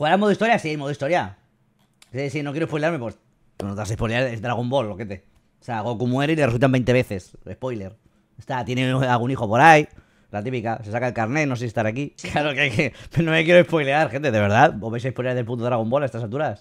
¿Jugar en modo historia? Sí, modo historia. Si no quiero spoilarme, pues. No te vas a spoilear, es Dragon Ball, lo que te. O sea, Goku muere y le resultan 20 veces. Spoiler. Está, tiene algún hijo por ahí. La típica, se saca el carnet, no sé si estar aquí. Claro que hay que. Pero no me quiero spoilear, gente, de verdad. vos vais a spoilear del punto Dragon Ball a estas alturas?